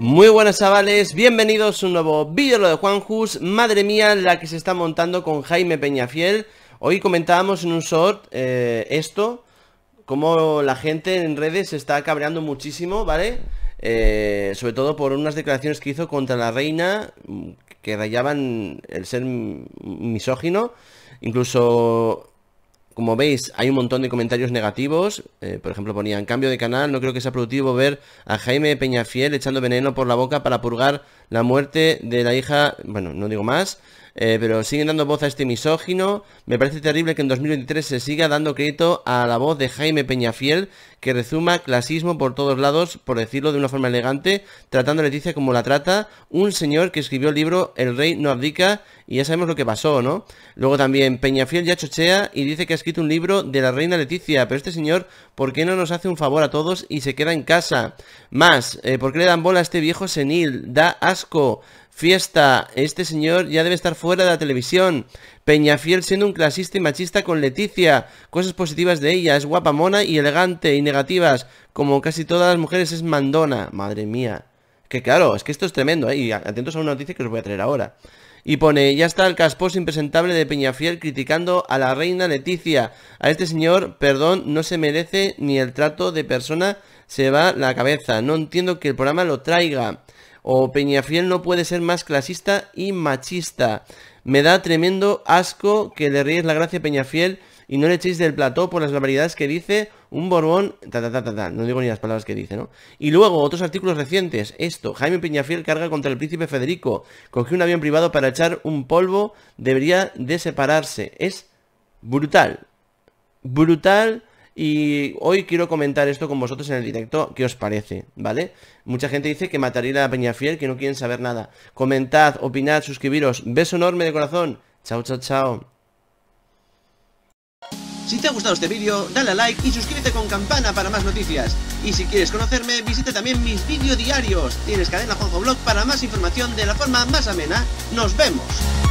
Muy buenas chavales, bienvenidos a un nuevo vídeo de Juan Juanjus Madre mía la que se está montando con Jaime Peñafiel Hoy comentábamos en un short eh, esto Como la gente en redes se está cabreando muchísimo, ¿vale? Eh, sobre todo por unas declaraciones que hizo contra la reina Que rayaban el ser misógino Incluso como veis, hay un montón de comentarios negativos. Eh, por ejemplo, ponían cambio de canal. No creo que sea productivo ver a Jaime Peñafiel echando veneno por la boca para purgar la muerte de la hija. Bueno, no digo más. Eh, pero siguen dando voz a este misógino. Me parece terrible que en 2023 se siga dando crédito a la voz de Jaime Peñafiel, que rezuma clasismo por todos lados, por decirlo de una forma elegante, tratando a Leticia como la trata un señor que escribió el libro El rey no abdica, y ya sabemos lo que pasó, ¿no? Luego también Peñafiel ya chochea y dice que ha escrito un libro de la reina Leticia, pero este señor, ¿por qué no nos hace un favor a todos y se queda en casa? Más, eh, ¿por qué le dan bola a este viejo senil? Da asco. Fiesta, este señor ya debe estar fuera de la televisión. Peñafiel siendo un clasista y machista con Leticia. Cosas positivas de ella, es guapa, mona y elegante y negativas. Como casi todas las mujeres es mandona. Madre mía. Que claro, es que esto es tremendo, ¿eh? Y atentos a una noticia que os voy a traer ahora. Y pone, ya está el casposo impresentable de Peñafiel criticando a la reina Leticia. A este señor, perdón, no se merece ni el trato de persona, se va la cabeza. No entiendo que el programa lo traiga o Peñafiel no puede ser más clasista y machista. Me da tremendo asco que le ríes la gracia a Peñafiel y no le echéis del plató por las barbaridades que dice un Borbón, no digo ni las palabras que dice, ¿no? Y luego, otros artículos recientes, esto, Jaime Peñafiel carga contra el príncipe Federico, cogió un avión privado para echar un polvo, debería de separarse, es brutal, brutal, y hoy quiero comentar esto con vosotros en el directo, ¿qué os parece? ¿Vale? Mucha gente dice que mataría a la Peña Fiel, que no quieren saber nada. Comentad, opinad, suscribiros. Beso enorme de corazón. Chao, chao, chao. Si te ha gustado este vídeo, dale a like y suscríbete con campana para más noticias. Y si quieres conocerme, visita también mis vídeos diarios. Tienes cadena Juanjo Blog para más información de la forma más amena. ¡Nos vemos!